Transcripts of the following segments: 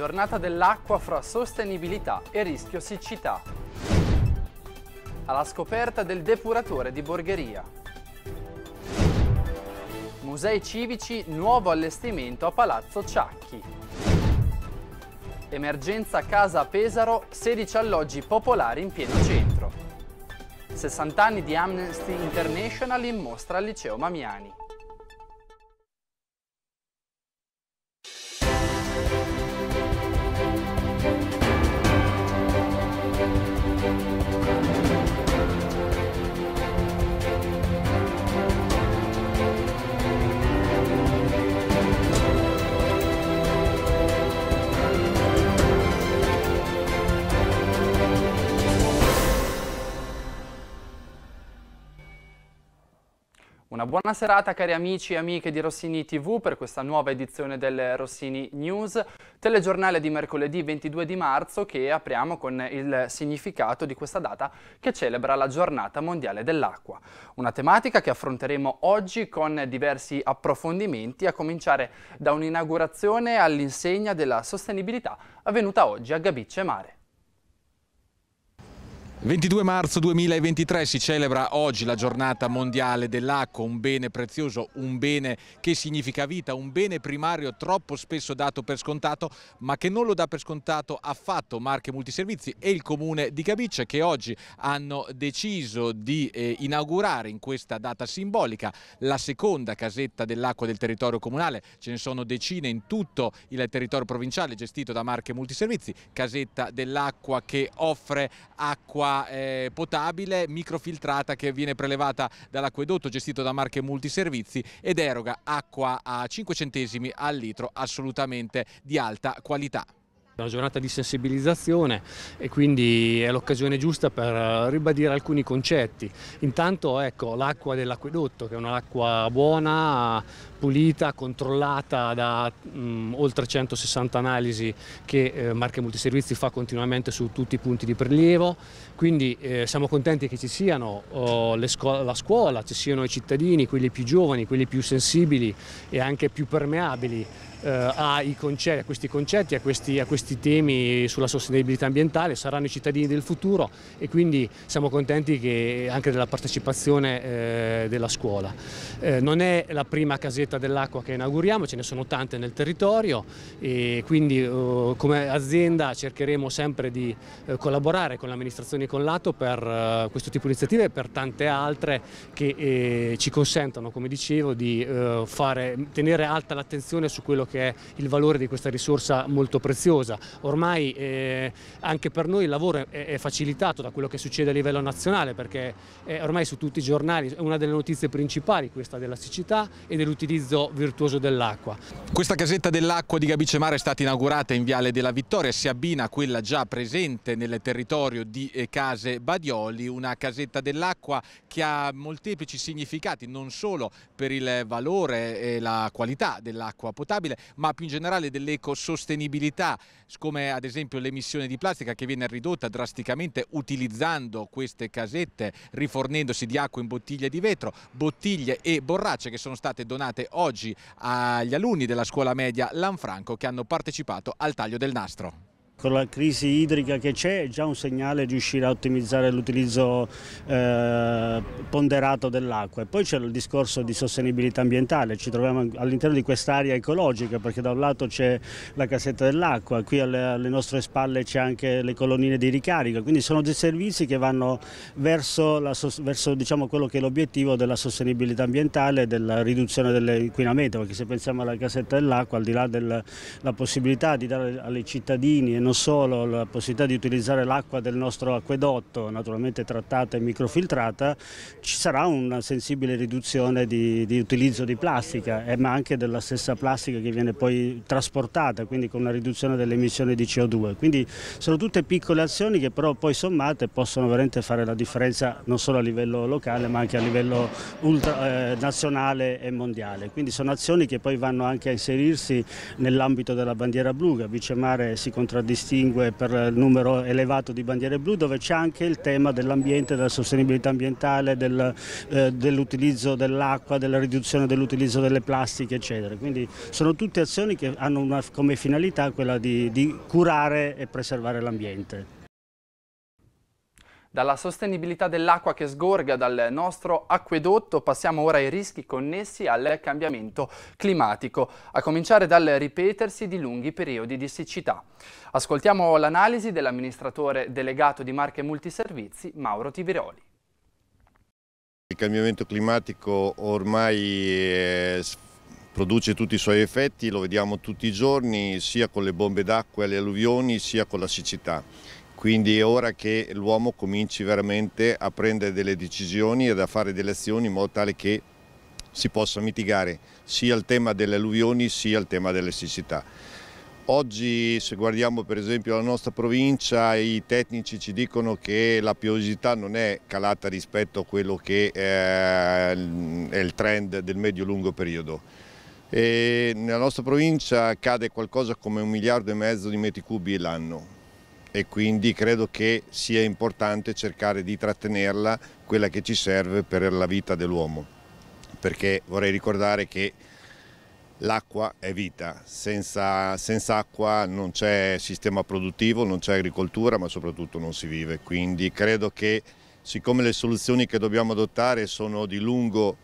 giornata dell'acqua fra sostenibilità e rischio siccità. Alla scoperta del depuratore di Borgheria. Musei civici, nuovo allestimento a Palazzo Ciacchi. Emergenza Casa Pesaro, 16 alloggi popolari in pieno centro. 60 anni di Amnesty International in mostra al liceo Mamiani. Una buona serata cari amici e amiche di Rossini TV per questa nuova edizione del Rossini News, telegiornale di mercoledì 22 di marzo che apriamo con il significato di questa data che celebra la giornata mondiale dell'acqua. Una tematica che affronteremo oggi con diversi approfondimenti a cominciare da un'inaugurazione all'insegna della sostenibilità avvenuta oggi a Gabicce Mare. 22 marzo 2023 si celebra oggi la giornata mondiale dell'acqua, un bene prezioso, un bene che significa vita, un bene primario troppo spesso dato per scontato ma che non lo dà per scontato affatto Marche Multiservizi e il comune di Cabiccia che oggi hanno deciso di eh, inaugurare in questa data simbolica la seconda casetta dell'acqua del territorio comunale, ce ne sono decine in tutto il territorio provinciale gestito da Marche Multiservizi, casetta dell'acqua che offre acqua eh, potabile microfiltrata che viene prelevata dall'acquedotto gestito da Marche Multiservizi ed eroga acqua a 5 centesimi al litro assolutamente di alta qualità. È una giornata di sensibilizzazione e quindi è l'occasione giusta per eh, ribadire alcuni concetti. Intanto ecco, l'acqua dell'acquedotto, che è un'acqua buona, pulita, controllata da mh, mm, oltre 160 analisi che eh, Marche Multiservizi fa continuamente su tutti i punti di prelievo, quindi eh, siamo contenti che ci siano oh, scuola, la scuola, ci siano i cittadini, quelli più giovani, quelli più sensibili e anche più permeabili eh, a, concetti, a, questi concetti, a questi, a questi, temi sulla sostenibilità ambientale, saranno i cittadini del futuro e quindi siamo contenti che, anche della partecipazione eh, della scuola. Eh, non è la prima casetta dell'acqua che inauguriamo, ce ne sono tante nel territorio e quindi eh, come azienda cercheremo sempre di eh, collaborare con l'amministrazione e con l'Ato per eh, questo tipo di iniziative e per tante altre che ci consentono, come dicevo, di fare, tenere alta l'attenzione su quello che che è il valore di questa risorsa molto preziosa. Ormai eh, anche per noi il lavoro è, è, facilitato da quello che succede a livello nazionale perché eh, ormai su tutti i giornali è una delle notizie principali questa della siccità e dell'utilizzo virtuoso dell'acqua. Questa casetta dell'acqua di Gabicemare è stata inaugurata in Viale della Vittoria, si abbina a quella già presente nel territorio di eh, Case Badioli, una casetta dell'acqua che ha molteplici significati non solo per il valore e la qualità dell'acqua potabile ma più in generale dell'ecosostenibilità, come ad esempio l'emissione di plastica che viene ridotta drasticamente utilizzando queste casette, rifornendosi di acqua in bottiglie di vetro, bottiglie e borracce che sono state donate oggi agli alunni della scuola media Lanfranco che hanno partecipato al taglio del nastro. Con la crisi idrica che c'è è già un segnale riuscire a ottimizzare l'utilizzo eh, ponderato dell'acqua poi c'è il discorso di sostenibilità ambientale, ci troviamo all'interno di quest'area ecologica perché da un lato c'è la casetta dell'acqua, qui alle, alle, nostre spalle c'è anche le colonnine di ricarica, quindi sono dei servizi che vanno verso, la, verso diciamo, quello che è l'obiettivo della sostenibilità ambientale e della riduzione dell'inquinamento perché se pensiamo alla casetta dell'acqua al di là della possibilità di dare ai cittadini e non non solo la possibilità di utilizzare l'acqua del nostro acquedotto, naturalmente trattata e microfiltrata, ci sarà una sensibile riduzione di, di utilizzo di plastica, eh, ma anche della stessa plastica che viene poi trasportata, quindi con una riduzione dell'emissione di CO2. Quindi sono tutte piccole azioni che però poi sommate possono veramente fare la differenza non solo a livello locale, ma anche a livello ultra, eh, nazionale e mondiale. Quindi sono azioni che poi vanno anche a inserirsi nell'ambito della bandiera blu, che a Vicemare si contraddistingue distingue per il numero elevato di bandiere blu dove c'è anche il tema dell'ambiente, della sostenibilità ambientale, del, eh, dell'utilizzo dell'acqua, della riduzione dell'utilizzo delle plastiche eccetera. Quindi sono tutte azioni che hanno una, come finalità quella di, di curare e preservare l'ambiente. Dalla sostenibilità dell'acqua che sgorga dal nostro acquedotto passiamo ora ai rischi connessi al cambiamento climatico, a cominciare dal ripetersi di lunghi periodi di siccità. Ascoltiamo l'analisi dell'amministratore delegato di Marche Multiservizi, Mauro Tiviroli. Il cambiamento climatico ormai eh, produce tutti i suoi effetti, lo vediamo tutti i giorni, sia con le bombe d'acqua e le alluvioni, sia con la siccità quindi è ora che l'uomo cominci veramente a prendere delle decisioni e a fare delle azioni in modo tale che si possa mitigare sia il tema delle alluvioni sia il tema delle siccità. Oggi se guardiamo per esempio la nostra provincia i tecnici ci dicono che la piovosità non è calata rispetto a quello che eh, è il trend del medio-lungo periodo. E nella nostra provincia cade qualcosa come un miliardo e mezzo di metri cubi l'anno, e quindi credo che sia importante cercare di trattenerla quella che ci serve per la vita dell'uomo, perché vorrei ricordare che l'acqua è vita, senza, senza acqua non c'è sistema produttivo, non c'è agricoltura, ma soprattutto non si vive, quindi credo che siccome le soluzioni che dobbiamo adottare sono di lungo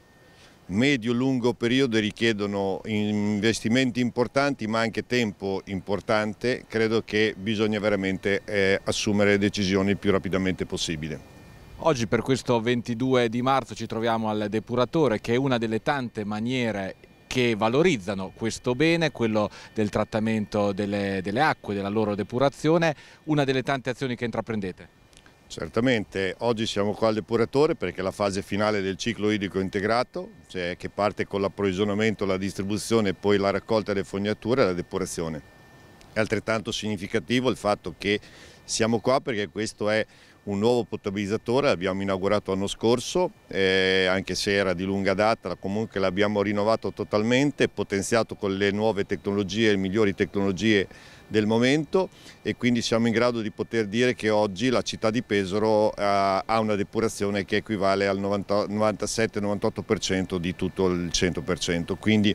medio-lungo periodo richiedono investimenti importanti ma anche tempo importante, credo che bisogna veramente eh, assumere decisioni il più rapidamente possibile. Oggi per questo 22 di marzo ci troviamo al depuratore che è una delle tante maniere che valorizzano questo bene, quello del trattamento delle, delle acque, della loro depurazione, una delle tante azioni che intraprendete. Certamente, oggi siamo qua al depuratore perché è la fase finale del ciclo idrico integrato, cioè che parte con l'approvvigionamento, la distribuzione, e poi la raccolta delle fognature e la depurazione. È altrettanto significativo il fatto che siamo qua perché questo è un nuovo potabilizzatore, l'abbiamo inaugurato l'anno scorso, eh, anche se era di lunga data, comunque l'abbiamo rinnovato totalmente, potenziato con le nuove tecnologie, le migliori tecnologie del momento e quindi siamo in grado di poter dire che oggi la città di Pesaro eh, ha una depurazione che equivale al 97-98% di tutto il 100%, quindi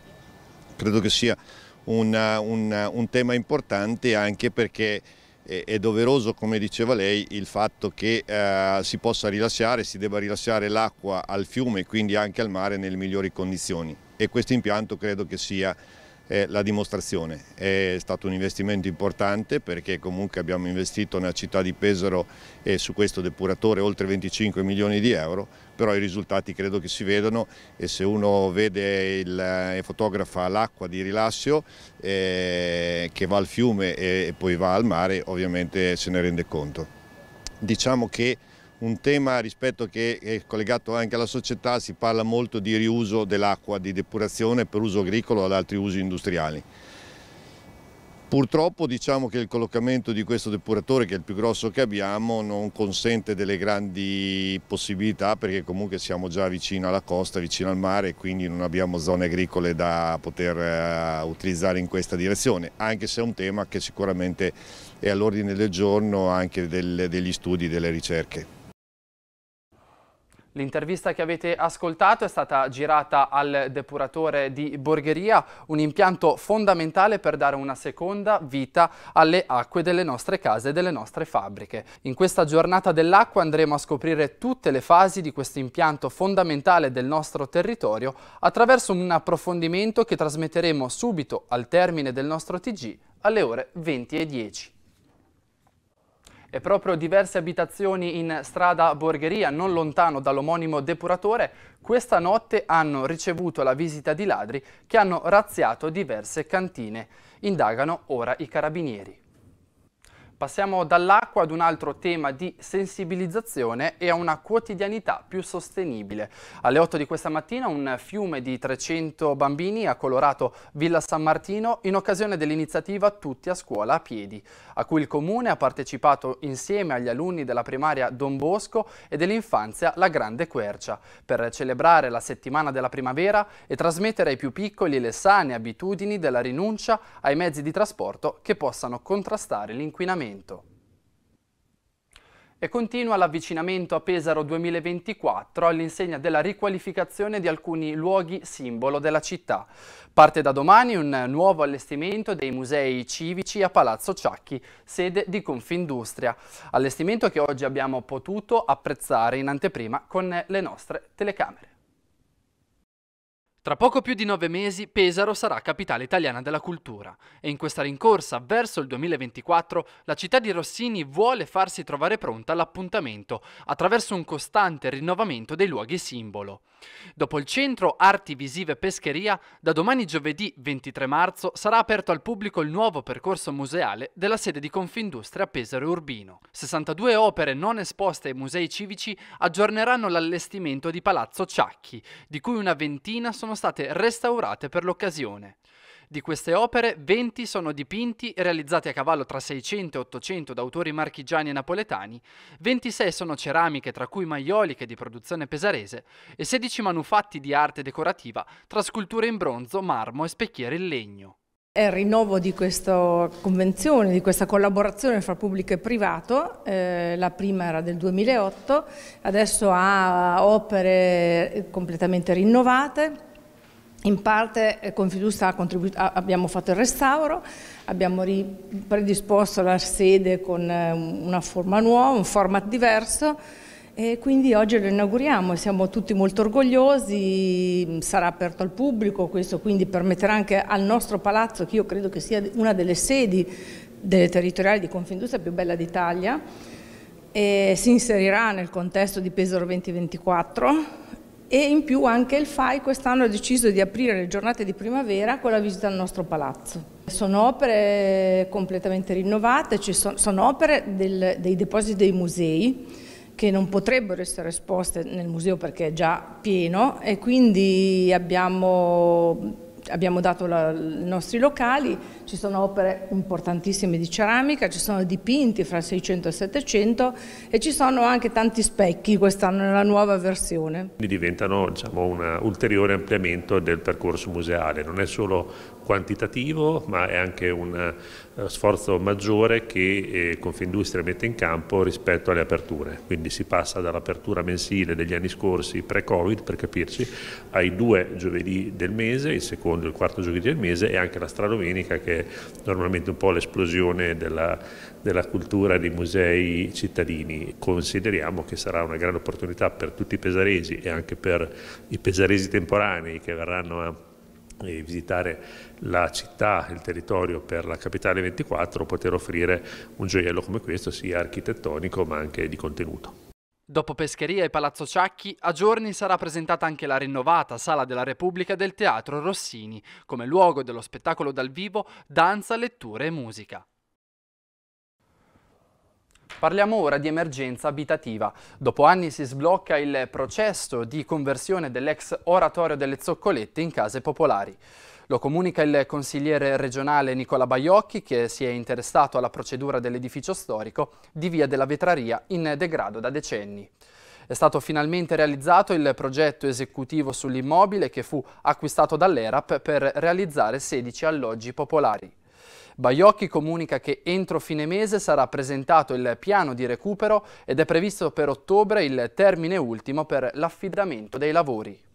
credo che sia un, un, un tema importante anche perché è doveroso, come diceva lei, il fatto che eh, si possa rilasciare, si debba rilasciare l'acqua al fiume e quindi anche al mare nelle migliori condizioni e questo impianto credo che sia eh, la dimostrazione. È stato un investimento importante perché comunque abbiamo investito nella città di Pesaro e su questo depuratore oltre 25 milioni di euro, però i risultati credo che si vedano e se uno vede il, eh, e fotografa l'acqua di rilascio eh, che va al fiume e, e poi va al mare ovviamente se ne rende conto. Diciamo che un tema rispetto che è collegato anche alla società, si parla molto di riuso dell'acqua, di depurazione per uso agricolo ad altri usi industriali. Purtroppo diciamo che il collocamento di questo depuratore, che è il più grosso che abbiamo, non consente delle grandi possibilità perché comunque siamo già vicino alla costa, vicino al mare e quindi non abbiamo zone agricole da poter eh, utilizzare in questa direzione, anche se è un tema che sicuramente è all'ordine del giorno anche degli studi delle ricerche. L'intervista che avete ascoltato è stata girata al depuratore di Borgheria, un impianto fondamentale per dare una seconda vita alle acque delle nostre case e delle nostre fabbriche. In questa giornata dell'acqua andremo a scoprire tutte le fasi di questo impianto fondamentale del nostro territorio attraverso un approfondimento che trasmetteremo subito al termine del nostro TG alle ore 20.10 e proprio diverse abitazioni in strada Borgheria, non lontano dall'omonimo depuratore, questa notte hanno ricevuto la visita di ladri che hanno razziato diverse cantine. Indagano ora i carabinieri. Passiamo dall'acqua ad un altro tema di sensibilizzazione e a una quotidianità più sostenibile. Alle 8 di questa mattina un fiume di 300 bambini ha colorato Villa San Martino in occasione dell'iniziativa Tutti a scuola a piedi, a cui il comune ha partecipato insieme agli alunni della primaria Don Bosco e dell'infanzia La Grande Quercia, per celebrare la settimana della primavera e trasmettere ai più piccoli le sane abitudini della rinuncia ai mezzi di trasporto che possano contrastare l'inquinamento momento. E continua l'avvicinamento a Pesaro 2024 all'insegna della riqualificazione di alcuni luoghi simbolo della città. Parte da domani un nuovo allestimento dei musei civici a Palazzo Ciacchi, sede di Confindustria. Allestimento che oggi abbiamo potuto apprezzare in anteprima con le nostre telecamere. Tra poco più di nove mesi Pesaro sarà capitale italiana della cultura e in questa rincorsa verso il 2024 la città di Rossini vuole farsi trovare pronta all'appuntamento attraverso un costante rinnovamento dei luoghi simbolo. Dopo il centro Arti Visive Pescheria, da domani giovedì 23 marzo sarà aperto al pubblico il nuovo percorso museale della sede di Confindustria Pesaro Urbino. 62 opere non esposte ai musei civici aggiorneranno l'allestimento di Palazzo Ciacchi, di cui una ventina sono state restaurate per l'occasione. Di queste opere, 20 sono dipinti realizzati a cavallo tra 600 e 800 da autori marchigiani e napoletani, 26 sono ceramiche tra cui maioliche di produzione pesarese e 16 manufatti di arte decorativa tra sculture in bronzo, marmo e specchiere in legno. È il rinnovo di questa convenzione, di questa collaborazione fra pubblico e privato, eh, la prima era del 2008, adesso ha opere completamente rinnovate, in parte eh, Confindustria abbiamo fatto il restauro, abbiamo predisposto la sede con eh, una forma nuova, un format diverso e quindi oggi lo inauguriamo, siamo tutti molto orgogliosi, sarà aperto al pubblico questo, quindi permetterà anche al nostro palazzo, che io credo che sia una delle sedi delle territoriali di Confindustria più bella d'Italia, e si inserirà nel contesto di Pesaro 2024 e in più anche il FAI quest'anno ha deciso di aprire le giornate di primavera con la visita al nostro palazzo. Sono opere completamente rinnovate, sono, sono, opere del, dei depositi dei musei che non potrebbero essere esposte nel museo perché è già pieno e quindi abbiamo abbiamo dato la, i nostri locali, ci sono opere importantissime di ceramica, ci sono dipinti fra 600 e 700 e ci sono anche tanti specchi quest'anno nella nuova versione. Diventano diciamo, un ulteriore ampliamento del percorso museale, non è solo quantitativo ma è anche un eh, sforzo maggiore che eh, Confindustria mette in campo rispetto alle aperture, quindi si passa dall'apertura mensile degli anni scorsi pre-Covid per capirci ai due giovedì del mese, il secondo e il quarto giovedì del mese e anche la stradomenica che è normalmente un po' l'esplosione della, della cultura dei musei cittadini. Consideriamo che sarà una grande opportunità per tutti i pesaresi e anche per i pesaresi temporanei che verranno a e visitare la città, il territorio per la Capitale 24, poter offrire un gioiello come questo sia architettonico ma anche di contenuto. Dopo Pescheria e Palazzo Ciacchi, a giorni sarà presentata anche la rinnovata Sala della Repubblica del Teatro Rossini, come luogo dello spettacolo dal vivo, danza, letture e musica. Parliamo ora di emergenza abitativa. Dopo anni si sblocca il processo di conversione dell'ex oratorio delle Zoccolette in case popolari. Lo comunica il consigliere regionale Nicola Baiocchi che si è interessato alla procedura dell'edificio storico di Via della Vetraria in degrado da decenni. È stato finalmente realizzato il progetto esecutivo sull'immobile che fu acquistato dall'ERAP per realizzare 16 alloggi popolari. Baiocchi comunica che entro fine mese sarà presentato il piano di recupero ed è previsto per ottobre il termine ultimo per l'affidamento dei lavori.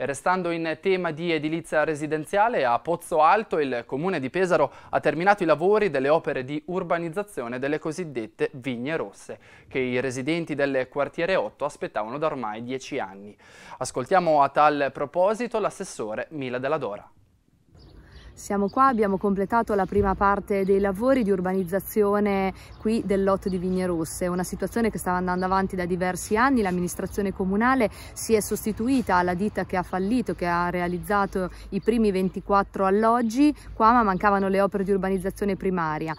E restando in tema di edilizia residenziale, a Pozzo Alto il comune di Pesaro ha terminato i lavori delle opere di urbanizzazione delle cosiddette vigne rosse, che i residenti del quartiere 8 aspettavano da ormai dieci anni. Ascoltiamo a tal proposito l'assessore Mila Della Dora. Siamo qua, abbiamo completato la prima parte dei lavori di urbanizzazione qui del lotto di Vigne Rosse, una situazione che stava andando avanti da diversi anni, l'amministrazione comunale si è sostituita alla ditta che ha fallito, che ha realizzato i primi 24 alloggi, qua ma mancavano le opere di urbanizzazione primaria.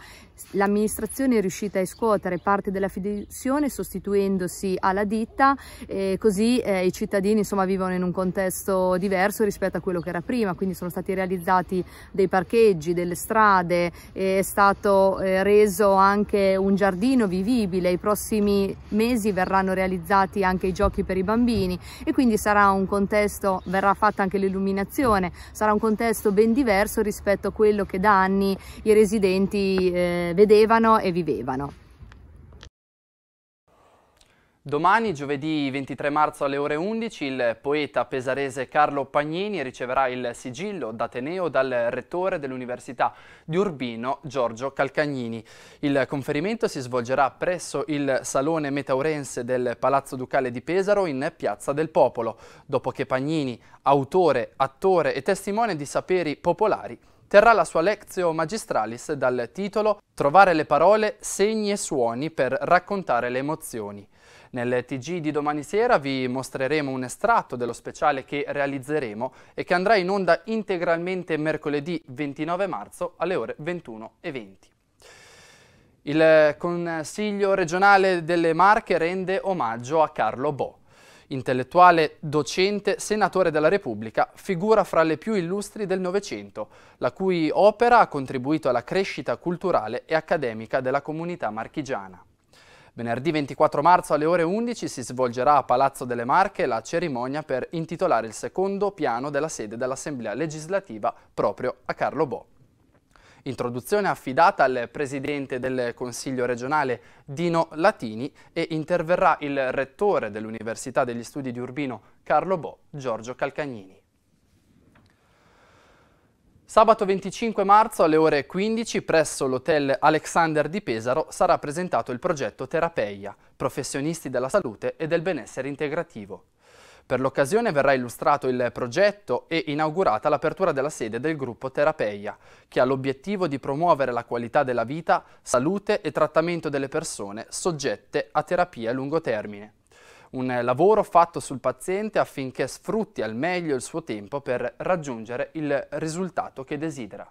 L'amministrazione è riuscita a escuotere parte della fideiussione sostituendosi alla ditta e eh, così eh, i cittadini insomma, vivono in un contesto diverso rispetto a quello che era prima, quindi sono stati realizzati dei parcheggi, delle strade, è stato eh, reso anche un giardino vivibile, i prossimi mesi verranno realizzati anche i giochi per i bambini e quindi sarà un contesto, verrà fatta anche l'illuminazione, sarà un contesto ben diverso rispetto a quello che da anni i residenti eh, eh, vedevano e vivevano. Domani, giovedì 23 marzo alle ore 11, il poeta pesarese Carlo Pagnini riceverà il sigillo d'Ateneo dal rettore dell'Università di Urbino, Giorgio Calcagnini. Il conferimento si svolgerà presso il Salone Metaurense del Palazzo Ducale di Pesaro in Piazza del Popolo, dopo che Pagnini, autore, attore e testimone di saperi popolari, terrà la sua lezione Magistralis dal titolo Trovare le parole, segni e suoni per raccontare le emozioni. Nel TG di domani sera vi mostreremo un estratto dello speciale che realizzeremo e che andrà in onda integralmente mercoledì 29 marzo alle ore 21.20. Il Consiglio regionale delle Marche rende omaggio a Carlo Bo. Intellettuale, docente, senatore della Repubblica, figura fra le più illustri del Novecento, la cui opera ha contribuito alla crescita culturale e accademica della comunità marchigiana. Venerdì 24 marzo alle ore 11 si svolgerà a Palazzo delle Marche la cerimonia per intitolare il secondo piano della sede dell'Assemblea legislativa proprio a Carlo Bo. Introduzione affidata al Presidente del Consiglio regionale Dino Latini e interverrà il Rettore dell'Università degli Studi di Urbino Carlo Bo, Giorgio Calcagnini. Sabato 25 marzo alle ore 15 presso l'hotel Alexander di Pesaro sarà presentato il progetto Terapeia, professionisti della salute e del benessere integrativo. Per l'occasione verrà illustrato il progetto e inaugurata l'apertura della sede del gruppo Terapeia, che ha l'obiettivo di promuovere la qualità della vita, salute e trattamento delle persone soggette a terapie a lungo termine un lavoro fatto sul paziente affinché sfrutti al meglio il suo tempo per raggiungere il risultato che desidera.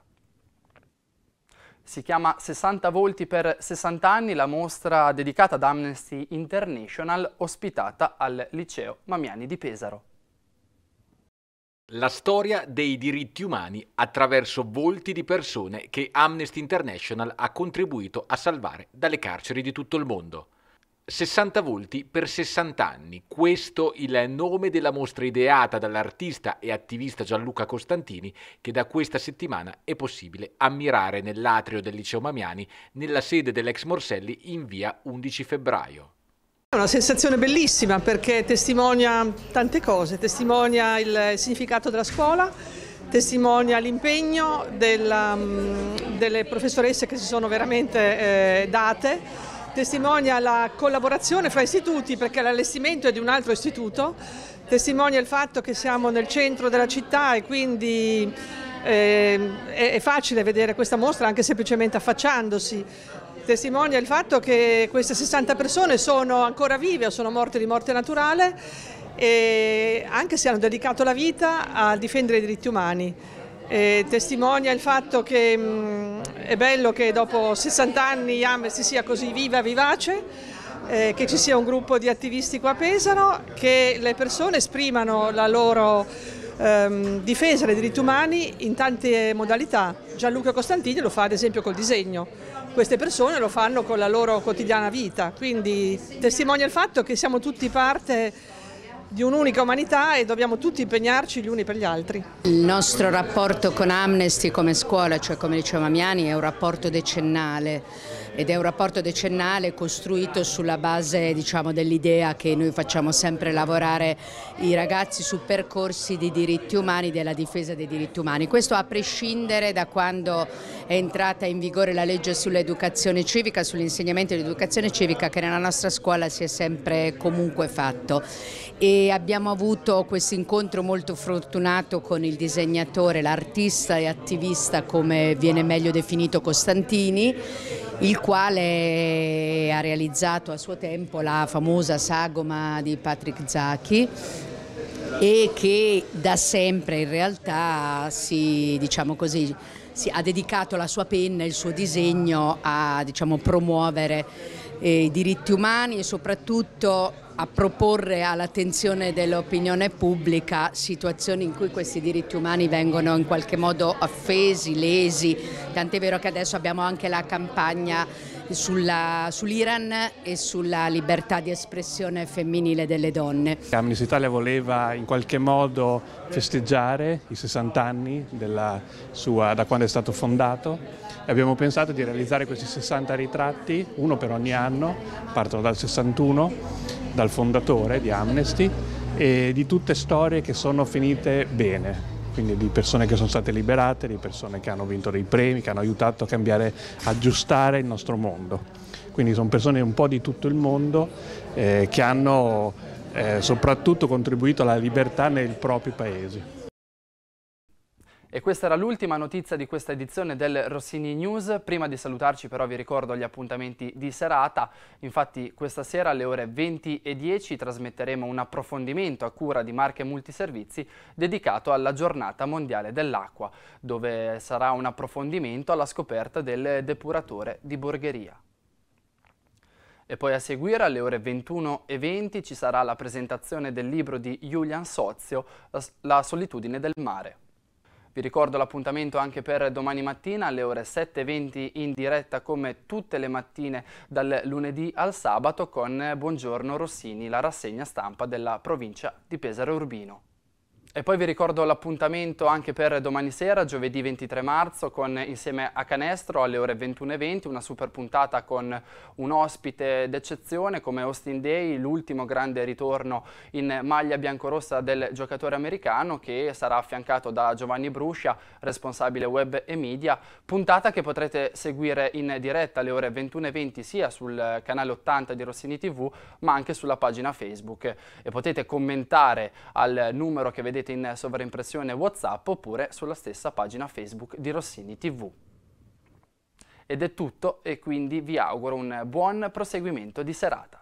Si chiama 60 volti per 60 anni la mostra dedicata ad Amnesty International ospitata al liceo Mamiani di Pesaro. La storia dei diritti umani attraverso volti di persone che Amnesty International ha contribuito a salvare dalle carceri di tutto il mondo. 60 volti per 60 anni, questo il nome della mostra ideata dall'artista e attivista Gianluca Costantini che da questa settimana è possibile ammirare nell'atrio del Liceo Mamiani nella sede dell'ex Morselli in via 11 febbraio. È una sensazione bellissima perché testimonia tante cose, testimonia il significato della scuola, testimonia l'impegno mm, delle professoresse che si sono veramente eh, date testimonia la collaborazione fra istituti perché l'allestimento è di un altro istituto, testimonia il fatto che siamo nel centro della città e quindi ehm, è facile vedere questa mostra anche semplicemente affacciandosi. Testimonia il fatto che queste 60 persone sono ancora vive o sono morte di morte naturale e anche se hanno dedicato la vita a difendere i diritti umani eh, testimonia il fatto che mh, mm, è bello che dopo 60 anni Iambesi sia così viva, vivace, eh, che ci sia un gruppo di attivisti qua a Pesaro, che le persone esprimano la loro ehm, difesa dei diritti umani in tante modalità. Gianluca Costantini lo fa ad esempio col disegno, queste persone lo fanno con la loro quotidiana vita, quindi testimonia il fatto che siamo tutti parte di un'unica umanità e dobbiamo tutti impegnarci gli uni per gli altri. Il nostro rapporto con Amnesty come scuola, cioè come diceva Mamiani, è un rapporto decennale ed è un rapporto decennale costruito sulla base diciamo, dell'idea che noi facciamo sempre lavorare i ragazzi su percorsi di diritti umani, della difesa dei diritti umani. Questo a prescindere da quando è entrata in vigore la legge sull'educazione civica, sull'insegnamento dell'educazione civica che nella nostra scuola si è sempre comunque fatto. E abbiamo avuto questo incontro molto fortunato con il disegnatore, l'artista e attivista come viene meglio definito Costantini il quale ha realizzato a suo tempo la famosa sagoma di Patrick Zacchi e che da sempre in realtà si, diciamo così, si ha dedicato la sua penna e il suo disegno a diciamo, promuovere eh, i diritti umani e soprattutto a proporre all'attenzione dell'opinione pubblica situazioni in cui questi diritti umani vengono in qualche modo offesi, lesi, tant'è vero che adesso abbiamo anche la campagna sull'Iran sull e sulla libertà di espressione femminile delle donne. Amnesty Italia voleva in qualche modo festeggiare i 60 anni sua, da quando è stato fondato e abbiamo pensato di realizzare questi 60 ritratti, uno per ogni anno, partono dal 61 dal fondatore di Amnesty e di tutte storie che sono finite bene, quindi di persone che sono state liberate, di persone che hanno vinto dei premi, che hanno aiutato a cambiare, aggiustare il nostro mondo. Quindi sono persone un po' di tutto il mondo eh, che hanno eh, soprattutto contribuito alla libertà nei propri paesi. E questa era l'ultima notizia di questa edizione del Rossini News. Prima di salutarci però vi ricordo gli appuntamenti di serata. Infatti questa sera alle ore 20 e 10 trasmetteremo un approfondimento a cura di Marche Multiservizi dedicato alla giornata mondiale dell'acqua, dove sarà un approfondimento alla scoperta del depuratore di Borgheria. E poi a seguire alle ore 21 e 20 ci sarà la presentazione del libro di Julian Sozio, La solitudine del mare. Vi ricordo l'appuntamento anche per domani mattina alle ore 7.20 in diretta come tutte le mattine dal lunedì al sabato con Buongiorno Rossini, la rassegna stampa della provincia di Pesaro Urbino. E poi vi ricordo l'appuntamento anche per domani sera, giovedì 23 marzo, con insieme a Canestro alle ore 21.20, una super puntata con un ospite d'eccezione come Austin Day, l'ultimo grande ritorno in maglia biancorossa del giocatore americano che sarà affiancato da Giovanni Bruscia, responsabile web e media, puntata che potrete seguire in diretta alle ore 21.20 sia sul canale 80 di Rossini TV ma anche sulla pagina Facebook e potete commentare al numero che vedete vedete in sovraimpressione WhatsApp oppure sulla stessa pagina Facebook di Rossini TV. Ed è tutto e quindi vi auguro un buon proseguimento di serata.